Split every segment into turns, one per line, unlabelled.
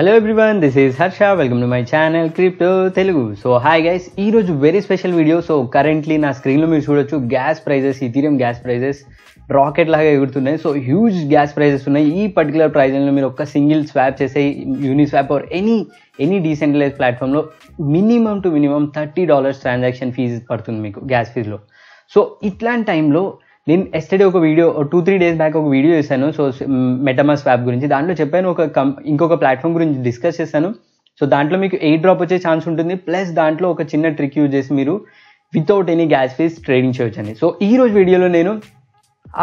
hello everyone this is Harsha welcome to my channel crypto Telugu so hi guys ఈ రోజు very special video so currently నా స్క్రీన్లో మీరు చూడొచ్చు gas prices Ethereum gas prices rocket లాగా ఎగురుతున్నాయి సో హ్యూజ్ గ్యాస్ ప్రైజెస్ ఉన్నాయి ఈ పర్టికులర్ ప్రైజెస్లో మీరు ఒక్క సింగిల్ స్వాప్ చేసే Uniswap or any any decentralize ప్లాట్ఫామ్లో minimum to minimum thirty dollars transaction fee పడుతుంది మీకు గ్యాస్ ఫీజులో సో ఇట్లాంటి టైంలో నేను ఎస్టర్డే ఒక video two three days back ఒక వీడియో చేశాను సో మెటమాస్ యాప్ గురించి దాంట్లో చెప్పాను ఒక ఇంకొక ప్లాట్ఫామ్ గురించి డిస్కస్ చేశాను సో దాంట్లో మీకు ఎయిట్ డ్రాప్ వచ్చే ఛాన్స్ ఉంటుంది ప్లస్ దాంట్లో ఒక చిన్న ట్రిక్ యూజ్ చేసి మీరు without any gas fees trading చేయొచ్చండి సో ఈ రోజు వీడియోలో నేను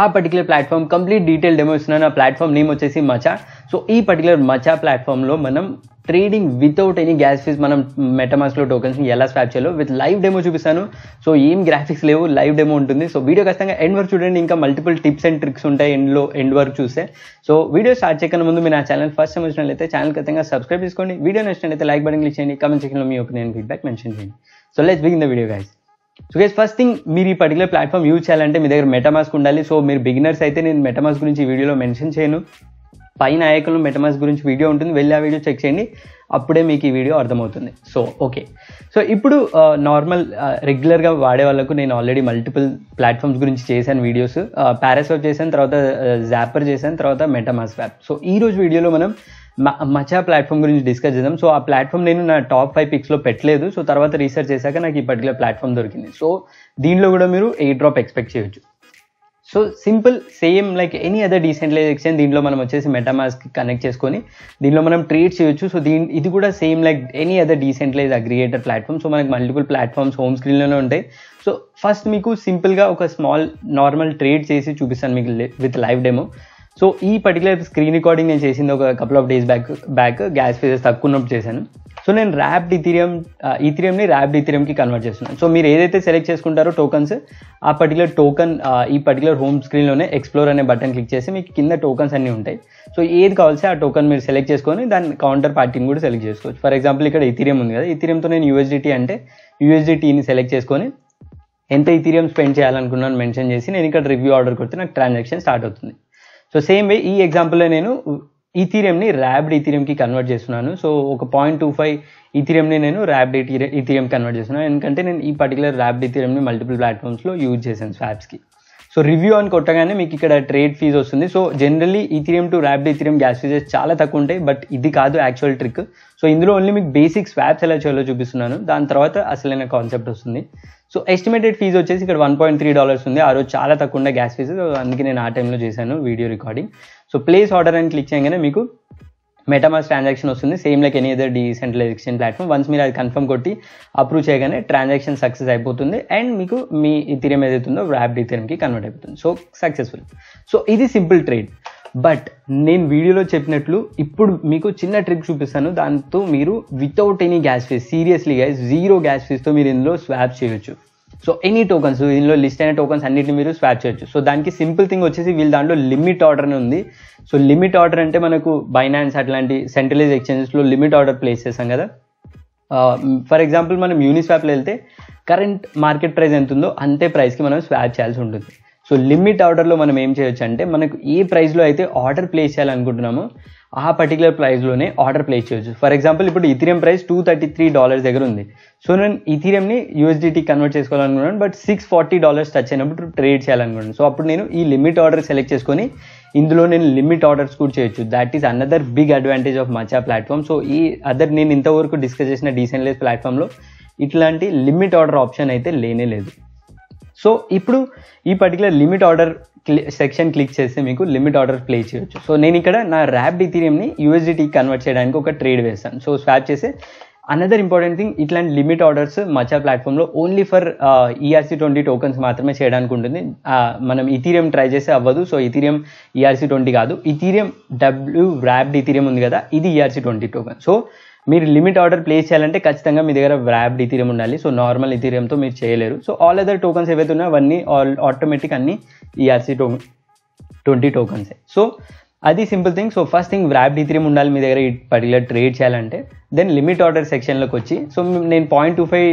ఆ particular platform complete detail demo ఇస్తున్నాను ఆ ప్లాట్ఫామ్ నేమ్ వచ్చేసి మచా సో ఈ పర్టికులర్ మచా ప్లాట్ఫామ్లో మనం trading without any gas fees మనం మెటమాస్క్లో టోకెన్స్ని ఎలా స్వాప్ చేయాలో విత్ లైవ్ డెమో చూపిస్తాను సో ఏం గ్రాఫిక్స్ లేవు లైవ్ డెమో ఉంటుంది సో వీడియో ఖచ్చితంగా ఎండ్ వరకు చూడండి ఇంకా మల్టిపుల్ టిప్స్ అండ్ ట్రిక్స్ ఉంటాయి ఎండ్లో ఎండ్ వరకు చూస్తే సో వీడియో స్టార్ట్ చేయక ముందు మీరు నా ఛానల్ ఫస్ట్ టైం వచ్చినట్లయితే ఛానల్ ఖచ్చితంగా సబ్స్క్రైబ్ చేసుకోండి వీడియో నచ్చినట్లయితే లైక్ బటన్ క్లిక్ చేయండి కమెంట్ సెక్షన్లో మీ ఒపీనియన్ ఫీడ్బ్యాక్ మెన్షన్ చేయండి so let's begin the video guys so guys first thing మీరు ఈ పర్టికులర్ ప్లాట్ఫామ్ యూజ్ చేయాలంటే మీ దగ్గర మెటామాస్క్ ఉండాలి సో మీరు బిగినర్స్ అయితే నేను మెటమాస్ గురించి వీడియోలో మెన్షన్ చేయను పై నాయకులు మెటమాస్ గురించి వీడియో ఉంటుంది వెళ్ళి ఆ వీడియో చెక్ చేయండి అప్పుడే మీకు ఈ వీడియో అర్థమవుతుంది సో ఓకే సో ఇప్పుడు నార్మల్ రెగ్యులర్గా వాడే వాళ్ళకు నేను ఆల్రెడీ మల్టిపుల్ ప్లాట్ఫామ్స్ గురించి చేశాను వీడియోస్ పారాసాప్ చేశాను తర్వాత జాపర్ చేశాను తర్వాత మెటమాస్ వ్యాప్ సో ఈ రోజు వీడియోలో మనం మచా ప్లాట్ఫామ్ గురించి డిస్కస్ చేద్దాం సో ఆ ప్లాట్ఫామ్ నేను నా టాప్ ఫైవ్ పిక్స్లో పెట్టలేదు సో తర్వాత రీసెర్చ్ చేశాక నాకు ఈ పర్టికులర్ ప్లాట్ఫామ్ దొరికింది సో దీనిలో కూడా మీరు ఎయిర్ డ్రాప్ ఎక్స్పెక్ట్ చేయొచ్చు so simple same like any other decentralize exchange దీంట్లో మనం వచ్చేసి మెటామాస్క్ కనెక్ట్ చేసుకొని దీనిలో మనం ట్రేడ్ చేయొచ్చు సో దీని ఇది కూడా same like any other decentralize aggregator platform so మనకి మల్టిపుల్ ప్లాట్ఫామ్స్ హోమ్ స్క్రీన్లోనే ఉంటాయి సో ఫస్ట్ మీకు సింపుల్గా ఒక స్మాల్ నార్మల్ ట్రేడ్ చేసి చూపిస్తాను మీకు విత్ లైవ్ డెమో సో ఈ పర్టికులర్ స్క్రీన్ రికార్డింగ్ నేను చేసింది ఒక couple of days back back gas fees తక్కువ ఉన్నప్పుడు చేశాను సో నేను ర్యాప్డ్ ఇథిరియం ఈథీరియంని ర్యాప్డ్ ఇథిరియంకి కన్వర్ట్ చేస్తున్నాను సో మీరు ఏదైతే సెలెక్ట్ చేసుకుంటారో టోకన్స్ ఆ పర్టికులర్ టోకన్ ఈ పర్టికులర్ హోమ్ స్క్రీన్లోనే ఎక్స్ప్లోర్ అనే బటన్ క్లిక్ చేసి మీకు కింద టోకన్స్ అన్నీ ఉంటాయి సో ఏది కావాల్సి ఆ టోకన్ మీరు సెలెక్ట్ చేసుకొని దాని కౌంటర్ పార్టీని కూడా సెలెక్ట్ చేసుకోవచ్చు ఫర్ ఎగ్జాంపుల్ ఇక్కడ ఇథిరియం ఉంది కదా ఇథిరియంతో నేను యూఎస్డిటీ అంటే యూఎస్డిటీని సెలెక్ట్ చేసుకొని ఎంత ఇథిరియం స్పెండ్ చేయాలనుకున్నాను మెన్షన్ చేసి నేను ఇక్కడ రివ్యూ ఆర్డర్ కొడితే నాకు ట్రాన్సాక్షన్ స్టార్ట్ అవుతుంది సో సేమ్ వే ఈ ఎగ్జాంపుల్లో నేను ఈథీరియంని ర్యాబ్డ్ ఈథీరియంకి కన్వర్ట్ చేస్తున్నాను సో ఒక పాయింట్ టూ ఫైవ్ ఈథీరియంని నేను ర్యాబ్డ్ ఈథీరియం కన్వర్ట్ చేస్తున్నాను ఎందుకంటే నేను ఈ పర్టికులర్ ర్యాబ్డ్ ఈథీరియంని మల్టిపుల్ ప్లాట్ఫామ్స్లో యూజ్ చేశాను స్వాప్స్కి సో రివ్యూ అని కొట్టగానే మీకు ఇక్కడ ట్రేడ్ ఫీజ్ వస్తుంది so generally Ethereum to wrapped Ethereum gas fees చాలా తక్కువ ఉంటాయి బట్ ఇది కాదు యాక్చువల్ ట్రిక్ సో ఇందులో ఓన్లీ మీకు బేసిక్ స్వాప్స్ ఎలా చేయాలో చూపిస్తున్నాను దాని తర్వాత అసలైన కాన్సెప్ట్ వస్తుంది సో ఎస్టిమేటెడ్ ఫీజు వచ్చేసి ఇక్కడ వన్ పాయింట్ త్రీ డాలర్స్ ఉంది ఆ రోజు చాలా తక్కువ ఉండే గ్యాస్ ఫీజు అందుకే నేను ఆ టైంలో చేశాను video recording so place order అని క్లిక్ చేయగానే మీకు మెటామాస్ ట్రాన్సాక్షన్ వస్తుంది same like any other decentral exchange platform once మీరు అది కన్ఫర్మ్ కొట్టి అప్రూవ్ చేయగానే ట్రాన్సాక్షన్ సక్సెస్ అయిపోతుంది అండ్ మీకు మీ ఇథీరియం ఏదైతుందో ర్యాప్ ఇథీరియంకి కన్వర్ట్ అయిపోతుంది సో సక్సెస్ఫుల్ సో ఇది సింపుల్ ట్రేడ్ బట్ నేను వీడియోలో చెప్పినట్లు ఇప్పుడు మీకు చిన్న ట్రిక్ చూపిస్తాను దాంతో మీరు without any gas fees seriously gas zero gas ఫీస్తో మీరు ఇందులో స్వాప్ చేయొచ్చు సో ఎనీ టోకన్స్ దీనిలో లిస్ట్ అయిన టోకన్స్ అన్నిటిని మీరు స్వాప్ చేయొచ్చు సో దానికి సింపుల్ థింగ్ వచ్చేసి వీళ్ళు దాంట్లో లిమిట్ ఆర్డర్ అని ఉంది సో లిమిట్ ఆర్డర్ అంటే మనకు బైనాన్స్ అట్లాంటి సెంట్రలైజ్ ఎక్స్చేంజెస్లో లిమిట్ ఆర్డర్ ప్లేస్ చేస్తాం కదా ఫర్ ఎగ్జాంపుల్ మనం యూనిస్వాప్లో వెళ్తే కరెంట్ మార్కెట్ ప్రైస్ ఎంత ఉందో అంతే ప్రైస్కి మనం స్వాప్ చేయాల్సి ఉంటుంది సో లిమిట్ ఆర్డర్లో మనం ఏం చేయొచ్చు అంటే మనకు ఏ ప్రైస్లో అయితే ఆర్డర్ ప్లేస్ చేయాలనుకుంటున్నామో ఆ పర్టికులర్ ప్రైస్లోనే ఆర్డర్ ప్లేస్ చేయొచ్చు ఫర్ ఎగ్జాంపుల్ ఇప్పుడు Ethereum price two thirty three dollars దగ్గర ఉంది సో నేను ఇథీరియంని యూఎస్డీటీ కన్వర్ట్ చేసుకోవాలనుకున్నాను but six forty dollars touch అయినప్పుడు ట్రేడ్ చేయాలనుకున్నాను సో అప్పుడు నేను ఈ లిమిట్ ఆర్డర్ సెలెక్ట్ చేసుకొని ఇందులో నేను లిమిట్ ఆర్డర్స్ కూడా చేయొచ్చు that is another big advantage of Matcha platform so ఈ అదర్ నేను ఇంతవరకు డిస్కస్ చేసిన డీసెంట్లెస్ ప్లాట్ఫామ్లో ఇట్లాంటి లిమిట్ ఆర్డర్ ఆప్షన్ అయితే లేనే లేదు సో ఇప్పుడు ఈ particular limit order section click చేస్తే మీకు లిమిట్ ఆర్డర్ ప్లే చేయొచ్చు సో నేను ఇక్కడ నా ర్యాప్ ఇథీరియంని యూఎస్డిటీ కన్వర్ట్ చేయడానికి ఒక ట్రేడ్ వేస్తాను సో స్వాప్ చేసి అనదర్ ఇంపార్టెంట్ థింగ్ ఇట్లాంటి లిమిట్ ఆర్డర్స్ మచా ప్లాట్ఫామ్లో only for ERC twenty tokens మాత్రమే చేయడానికి ఉంటుంది మనం ఇథీరియం ట్రై చేస్తే అవ్వదు సో ఇథీరియం ఈఆర్సీ ట్వంటీ కాదు ఇథీరియం డబ్ల్యూ ర్యాప్డ్ ఇథీరియం ఉంది కదా ఇది ఈఆర్సీ ట్వంటీ టోకన్ సో మీరు లిమిట్ ఆర్డర్ ప్లేస్ చేయాలంటే ఖచ్చితంగా మీ దగ్గర వ్రాప్డ్ ఇథీరియం ఉండాలి సో నార్మల్ ఇథీరియంతో మీరు చేయలేరు సో ఆల్ అదర్ టోకన్స్ ఏవైతే ఉన్నాయో అవన్నీ ఆల్ ఆటోమేటిక్ అన్ని ఈఆర్సీ టో ట్వంటీ టోకన్సే సో అది simple thing so first thing wrapped Ethereum ఉండాలి మీ దగ్గర పర్టికులర్ ట్రేడ్ చేయాలంటే దెన్ లిమిట్ ఆర్డర్ సెక్షన్లోకి వచ్చి సో నేను పాయింట్ టూ ఫైవ్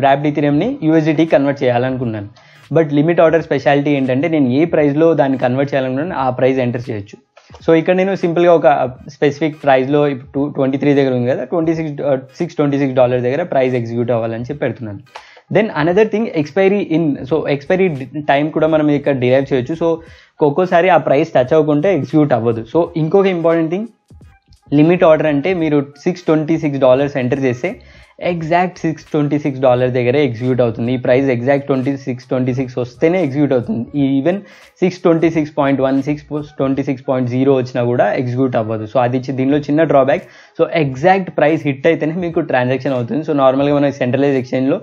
వ్రాప్డ్ ఇథీరియంని యూఎస్డిటీ కన్వర్ట్ చేయాలనుకున్నాను బట్ లిమిట్ ఆర్డర్ స్పెషాలిటీ ఏంటంటే నేను ఏ ప్రైస్లో దాన్ని కన్వర్ట్ చేయాలనుకున్నాను ఆ ప్రైస్ ఎంటర్ చేయొచ్చు సో ఇక్కడ నేను సింపుల్గా ఒక స్పెసిఫిక్ ప్రైస్లో టూ ట్వంటీ త్రీ దగ్గర ఉంది కదా twenty six six twenty six dollar దగ్గర ప్రైస్ ఎగ్జిక్యూట్ అవ్వాలని చెప్పి పెడుతున్నాను then another thing expiry in so expiry time కూడా మనం ఇక్కడ డిరైవ్ చేయొచ్చు సో ఒక్కోసారి ఆ ప్రైస్ టచ్ అవ్వకుంటే ఎగ్జిక్యూట్ అవ్వదు సో ఇంకొక ఇంపార్టెంట్ థింగ్ లిమిట్ ఆర్డర్ అంటే మీరు six twenty six dollars enter చేస్తే exact six twenty six dollar దగ్గర ఎగ్జిక్యూట్ అవుతుంది ఈ price exact twenty six twenty six వస్తేనే ఎగ్జిక్యూట్ అవుతుంది even six twenty six point one six twenty six point zero వచ్చినా కూడా ఎగ్జిక్యూట్ అవ్వదు సో అది దీనిలో చిన్న drawback so exact price hit అయితేనే మీకు ట్రాన్సాక్షన్ అవుతుంది సో నార్మల్గా మన సెంట్రలైజ్ ఎక్స్చేంజ్లో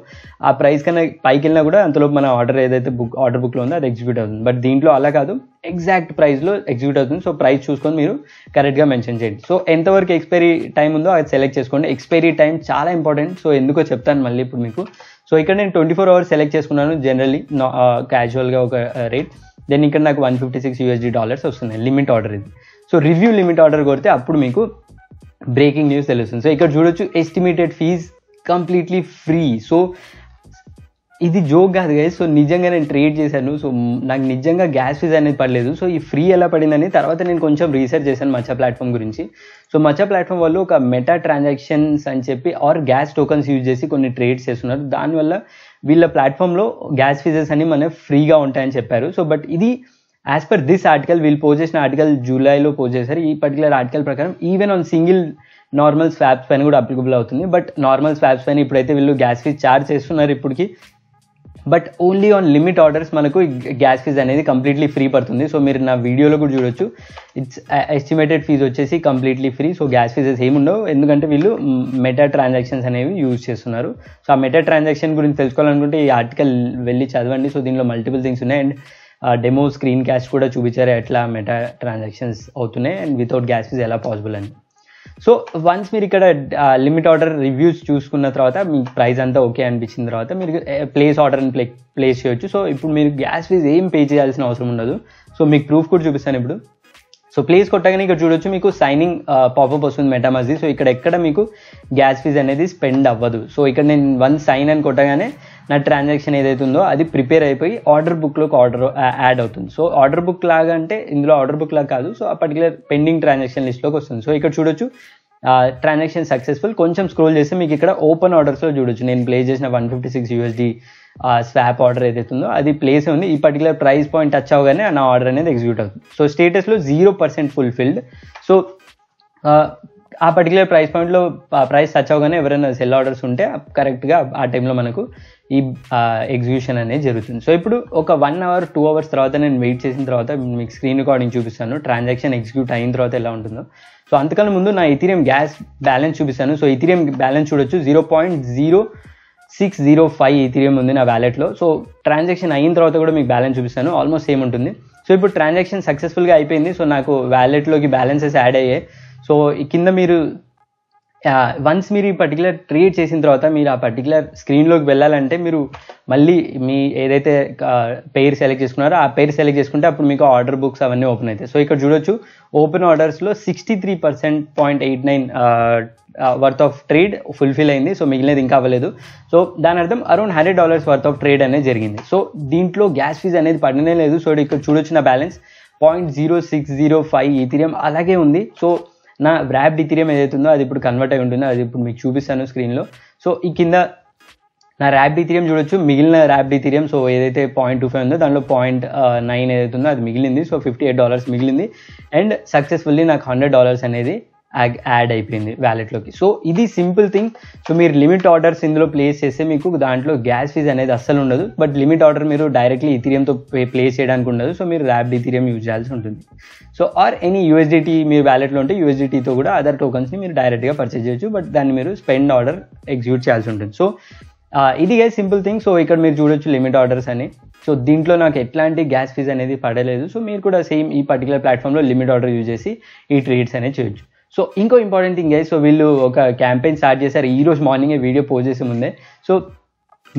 ఆ ప్రైస్ కన్నా పైకి వెళ్ళినా కూడా అంతలోపు మన ఆర్డర్ ఏదైతే బుక్ ఆర్డర్ బుక్లో ఉందో అది ఎగ్జిక్యూట్ అవుతుంది బట్ దీంట్లో అలా కాదు ఎగ్జాక్ట్ ప్రైస్లో ఎగ్జిక్యూట్ అవుతుంది సో ప్రైస్ చూసుకొని మీరు కరెక్ట్గా మెన్షన్ చేయండి సో ఎంతవరకు ఎక్స్పైరీ టైం ఉందో అది సెలెక్ట్ చేసుకోండి ఎక్స్పైరీ టైం చాలా ఇంపార్టెంట్ ఇంపార్టెంట్ సో ఎందుకో చెప్తాను మళ్ళీ ఇప్పుడు మీకు సో ఇక్కడ నేను ట్వంటీ ఫోర్ అవర్స్ సెలెక్ట్ చేసుకున్నాను జనరలీ క్యాజువల్గా uh, ఒక రేట్ uh, దెన్ ఇక్కడ నాకు one fifty six USD dollars వస్తున్నాయి లిమిట్ ఆర్డర్ ఇది సో రివ్యూ లిమిట్ ఆర్డర్ కొడితే అప్పుడు మీకు బ్రేకింగ్ న్యూస్ తెలుస్తుంది సో ఇక్కడ చూడొచ్చు estimated fee completely free so ఇది జోక్ కాదు గైస్ సో నిజంగా నేను ట్రేడ్ చేశాను సో నాకు నిజంగా గ్యాస్ ఫీజ్ అనేది పడలేదు సో ఈ ఫ్రీ ఎలా పడిందని తర్వాత నేను కొంచెం రీసెర్చ్ చేశాను మచ్చా ప్లాట్ఫామ్ గురించి సో మచ్చా ప్లాట్ఫామ్ వాళ్ళు ఒక మెటా ట్రాన్సాక్షన్స్ అని చెప్పి ఆర్ గ్యాస్ టోకన్స్ యూజ్ చేసి కొన్ని ట్రేడ్స్ చేస్తున్నారు దానివల్ల వీళ్ళ ప్లాట్ఫామ్లో గ్యాస్ ఫీజెస్ అని మనకి ఫ్రీగా ఉంటాయని చెప్పారు సో బట్ ఇది యాజ్ పర్ దిస్ ఆర్టికల్ వీళ్ళు పోజ్ చేసిన ఆర్టికల్ జూలైలో పోస్ట్ చేశారు ఈ పర్టికులర్ ఆర్టికల్ ప్రకారం even on single normal swaps పైన కూడా అప్లికబుల్ అవుతుంది బట్ నార్మల్ స్వాప్స్ పైన ఇప్పుడైతే వీళ్ళు గ్యాస్ ఫీజ్ ఛార్జ్ చేస్తున్నారు ఇప్పటికి but only on limit orders మనకు గ్యాస్ ఫీజ్ అనేది కంప్లీట్లీ ఫ్రీ పడుతుంది సో మీరు నా వీడియోలో కూడా చూడొచ్చు ఇట్స్ ఎస్టిమేటెడ్ ఫీజ్ వచ్చేసి completely free so gas fees ఏముండవు ఎందుకంటే వీళ్ళు మెటా ట్రాన్సాక్షన్స్ అనేవి యూజ్ చేస్తున్నారు సో ఆ మెటా ట్రాన్సాక్షన్ గురించి తెలుసుకోవాలనుకుంటే ఈ ఆర్టికల్ వెళ్ళి చదవండి సో దీనిలో మల్టిపుల్ థింగ్స్ ఉన్నాయి అండ్ డెమో స్క్రీన్ క్యాష్ కూడా చూపించారు ఎట్లా మెటా ట్రాన్సాక్షన్స్ అవుతున్నాయి అండ్ వితౌట్ గ్యాస్ ఫీజ్ ఎలా పాసిబుల్ అని సో వన్స్ మీరు ఇక్కడ లిమిట్ ఆర్డర్ రివ్యూస్ చూసుకున్న తర్వాత మీ ప్రైస్ అంతా ఓకే అనిపించిన తర్వాత మీరు ప్లేస్ ఆర్డర్ అని ప్లే ప్లేస్ చేయొచ్చు సో ఇప్పుడు మీరు గ్యాస్ ఫీజ్ ఏం పే చేయాల్సిన అవసరం ఉండదు సో మీకు ప్రూఫ్ కూడా చూపిస్తాను ఇప్పుడు సో ప్లేస్ కొట్టగానే ఇక్కడ చూడొచ్చు మీకు సైనింగ్ పాపప్ వస్తుంది మెటామస్ది సో ఇక్కడ ఎక్కడ మీకు గ్యాస్ ఫీజ్ అనేది స్పెండ్ అవ్వదు సో ఇక్కడ నేను వన్ సైన్ అని కొట్టగానే నా ట్రాన్సాక్షన్ ఏదైతే ఉందో అది ప్రిపేర్ అయిపోయి ఆర్డర్ బుక్లోకి ఆర్డర్ యాడ్ అవుతుంది సో ఆర్డర్ బుక్ లాగా అంటే ఇందులో ఆర్డర్ బుక్ లాగా కాదు సో ఆ పర్టికులర్ పెండింగ్ ట్రాన్సాక్షన్ లిస్ట్లోకి వస్తుంది సో ఇక్కడ చూడొచ్చు ట్రాన్సాక్షన్ సక్సెస్ఫుల్ కొంచెం స్క్రోల్ చేస్తే మీకు ఇక్కడ ఓపెన్ ఆర్డర్స్లో చూడొచ్చు నేను ప్లే చేసిన one fifty six USD swap order ఏదైతే ఉందో అది ప్లేస్ ఉంది ఈ పర్టికులర్ ప్రైస్ పాయింట్ టచ్ అవగానే నా ఆర్డర్ అనేది ఎగ్జిక్యూట్ అవుతుంది సో స్టేటస్లో జీరో పర్సెంట్ ఫుల్ఫిల్డ్ సో ఆ పర్టికులర్ ప్రైస్ పాయింట్లో ప్రైస్ టచ్ అవగానే ఎవరైనా సెల్ ఆర్డర్స్ ఉంటే కరెక్ట్గా ఆ టైంలో మనకు ఈ ఎగ్జిబిషన్ అనేది జరుగుతుంది సో ఇప్పుడు ఒక వన్ అవర్ టూ అవర్స్ తర్వాత నేను వెయిట్ చేసిన తర్వాత మీకు స్క్రీన్ రికార్డింగ్ చూపిస్తాను ట్రాన్సాక్షన్ ఎగ్జిక్యూట్ అయిన తర్వాత ఎలా ఉంటుందో సో అంతకన్నా ముందు నా ఇథీరియం గ్యాస్ బ్యాలెన్స్ చూపిస్తాను సో ఇథీరియం బ్యాలెన్స్ చూడొచ్చు zero point zero six zero five Ethereum ఉంది నా వ్యాలెట్లో సో ట్రాన్సాక్షన్ అయిన తర్వాత కూడా మీకు బ్యాలెన్స్ చూపిస్తాను ఆల్మోస్ట్ సేమ్ ఉంటుంది సో ఇప్పుడు ట్రాన్సాక్షన్ సక్సెస్ఫుల్గా అయిపోయింది సో నాకు వ్యాలెట్లోకి బ్యాలెన్సెస్ యాడ్ అయ్యాయి సో కింద మీరు వన్స్ మీరు ఈ పర్టికులర్ క్రియేట్ చేసిన తర్వాత మీరు ఆ పర్టికులర్ స్క్రీన్లోకి వెళ్ళాలంటే మీరు మళ్ళీ మీ ఏదైతే పేరు సెలెక్ట్ చేసుకున్నారో ఆ పేరు సెలెక్ట్ చేసుకుంటే అప్పుడు మీకు ఆర్డర్ బుక్స్ అవన్నీ ఓపెన్ అవుతాయి సో ఇక్కడ చూడొచ్చు ఓపెన్ ఆర్డర్స్లో sixty three percent point eight nine worth of trade fulfil అయింది సో మిగిలినది ఇంకా అవ్వలేదు సో దాని అర్థం around hundred dollars worth of trade అనేది జరిగింది సో దీంట్లో గ్యాస్ ఫీజ్ అనేది పడనే లేదు సో ఇక్కడ చూడొచ్చిన balance point zero six zero five Ethereum అలాగే ఉంది సో నా ర్యాప్ ఇథిరియం ఏదైతుందో అది ఇప్పుడు కన్వర్ట్ అయి ఉంటుందో అది ఇప్పుడు మీకు చూపిస్తాను స్క్రీన్లో సో ఈ కింద నా ర్యాప్ డిథీరియం చూడొచ్చు మిగిలిన ర్యాప్ డిథీరియం సో ఏదైతే పాయింట్ టూ ఫైవ్ ఉందో దాంట్లో పాయింట్ నైన్ ఏదైతే ఉందో అది మిగిలింది సో ఫిఫ్టీ ఎయిట్ డాలర్స్ మిగిలింది అండ్ సక్సెస్ఫుల్లీ నాకు హండ్రెడ్ డాలర్స్ అనేది యాడ్ అయిపోయింది వ్యాలెట్లోకి సో ఇది సింపుల్ థింగ్ సో మీరు లిమిట్ ఆర్డర్స్ ఇందులో ప్లేస్ చేస్తే మీకు దాంట్లో గ్యాస్ ఫీజ్ అనేది అస్సలు ఉండదు బట్ లిమిట్ ఆర్డర్ మీరు డైరెక్ట్లీ ఇథీరియంతో ప్లేస్ చేయడానికి ఉండదు సో మీరు ర్యాప్డ్ ఇథీరియం యూజ్ చేయాల్సి ఉంటుంది సో ఆర్ ఎనీ యూఎస్డిటీ మీరు వ్యాలెట్లో ఉంటే యూఎస్డిటీతో కూడా అదర్ టోకన్స్ని మీరు డైరెక్ట్గా పర్చేజ్ చేయొచ్చు బట్ దాన్ని మీరు స్పెండ్ ఆర్డర్ ఎగ్జిక్యూట్ చేయాల్సి ఉంటుంది సో ఇది గే సింపుల్ థింగ్ సో ఇక్కడ మీరు చూడొచ్చు లిమిట్ ఆర్డర్స్ అని సో దీంట్లో నాకు ఎట్లాంటి గ్యాస్ ఫీజ్ అనేది పడలేదు సో మీరు కూడా సేమ్ ఈ పర్టికులర్ ప్లాట్ఫామ్లో లిమిట్ ఆర్డర్ యూజ్ చేసి ఈ ట్రీట్స్ అనేది చేయొచ్చు సో ఇంకో ఇంపార్టెంట్ థింగ్ సో వీళ్ళు ఒక క్యాంపెయిన్ స్టార్ట్ చేశారు ఈరోజు మార్నింగే వీడియో పోస్ట్ చేసే ముందే సో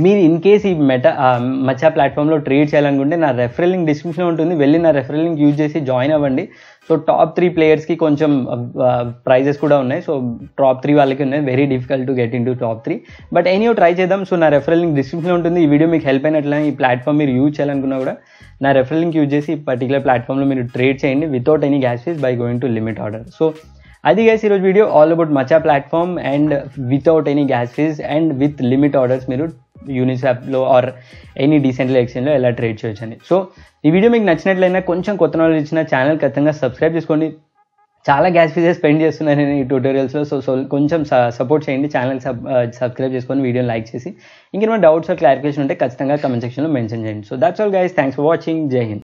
మీరు ఇన్ కేస్ ఈ మెటా మచ్చా ప్లాట్ఫామ్లో ట్రేడ్ చేయాలనుకుంటే నా రెఫరల్ లింక్ డిస్క్రిప్షన్లో ఉంటుంది వెళ్ళి నా రెఫరల్ లింక్ యూజ్ చేసి జాయిన్ అవ్వండి సో టాప్ త్రీ ప్లేయర్స్కి కొంచెం ప్రైజెస్ కూడా ఉన్నాయి సో టాప్ త్రీ వాళ్ళకి ఉన్నాయి very difficult to get in to top three but any try చేద్దాం సో నా రెఫరల్ లింక్ డిస్క్రిప్షన్లో ఉంటుంది ఈ వీడియో మీకు హెల్ప్ అయినట్లయినా ఈ ప్లాట్ఫామ్ మీరు యూజ్ చేయాలనుకున్నా కూడా నా రెఫరల్ లింక్ యూజ్ చేసి పర్టికులర్ ప్లాట్ఫామ్లో మీరు ట్రేడ్ చేయండి without any gas fees by going to limit order so అది గైస్ ఈరోజు video all about Matcha platform and without any gas fee and with limit orders మీరు యూనిసాప్లో ఆర్ ఎనీ డీసెంట్ ఎక్స్చేంజ్లో ఎలా ట్రేడ్ చేయొచ్చండి సో ఈ video మీకు నచ్చినట్లయినా కొంచెం కొత్త నాలెడ్జ్ ఇచ్చిన ఛానల్ ఖచ్చితంగా సబ్స్క్రైబ్ చేసుకోండి చాలా గ్యాస్ ఫీజెస్ స్పెండ్ చేస్తున్నాను నేను ఈ ట్యూటోరియల్స్లో సో సో కొంచెం సపోర్ట్ చేయండి ఛానల్ సబ్ సబ్స్క్రైబ్ చేసుకొని వీడియోని లైక్ చేసి ఇంకేమైనా డౌట్స్ క్లారిఫికేషన్ ఉంటే ఖచ్చితంగా కమెంట్ సెక్షన్లో మెన్షన్ చేయండి so that's all guys thanks for watching జై హింద్